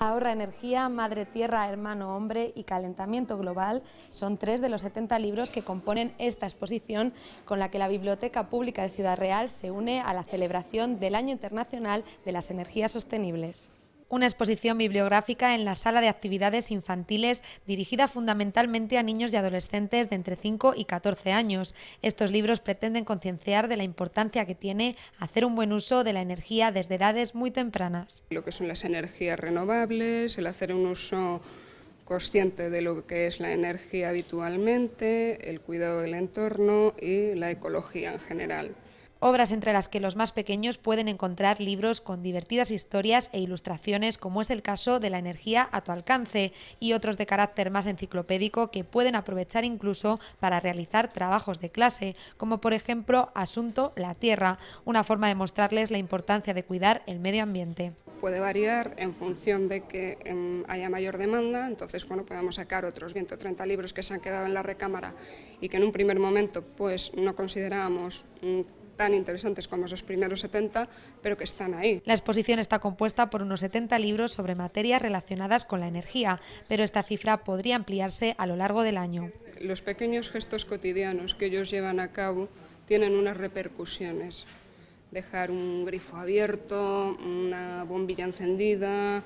Ahorra energía, Madre Tierra, Hermano Hombre y Calentamiento Global son tres de los 70 libros que componen esta exposición con la que la Biblioteca Pública de Ciudad Real se une a la celebración del Año Internacional de las Energías Sostenibles una exposición bibliográfica en la sala de actividades infantiles dirigida fundamentalmente a niños y adolescentes de entre 5 y 14 años. Estos libros pretenden concienciar de la importancia que tiene hacer un buen uso de la energía desde edades muy tempranas. Lo que son las energías renovables, el hacer un uso consciente de lo que es la energía habitualmente, el cuidado del entorno y la ecología en general obras entre las que los más pequeños pueden encontrar libros con divertidas historias e ilustraciones, como es el caso de La energía a tu alcance, y otros de carácter más enciclopédico que pueden aprovechar incluso para realizar trabajos de clase, como por ejemplo Asunto la Tierra, una forma de mostrarles la importancia de cuidar el medio ambiente. Puede variar en función de que em, haya mayor demanda, entonces bueno, sacar otros 130 libros que se han quedado en la recámara y que en un primer momento pues no considerábamos mm, tan interesantes como esos primeros 70, pero que están ahí. La exposición está compuesta por unos 70 libros sobre materias relacionadas con la energía, pero esta cifra podría ampliarse a lo largo del año. Los pequeños gestos cotidianos que ellos llevan a cabo tienen unas repercusiones. Dejar un grifo abierto, una bombilla encendida,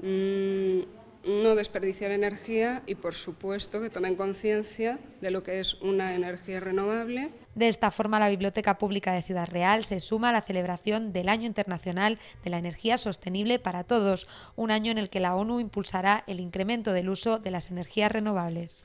mm, no desperdiciar energía y, por supuesto, que tomen conciencia de lo que es una energía renovable. De esta forma, la Biblioteca Pública de Ciudad Real se suma a la celebración del Año Internacional de la Energía Sostenible para Todos, un año en el que la ONU impulsará el incremento del uso de las energías renovables.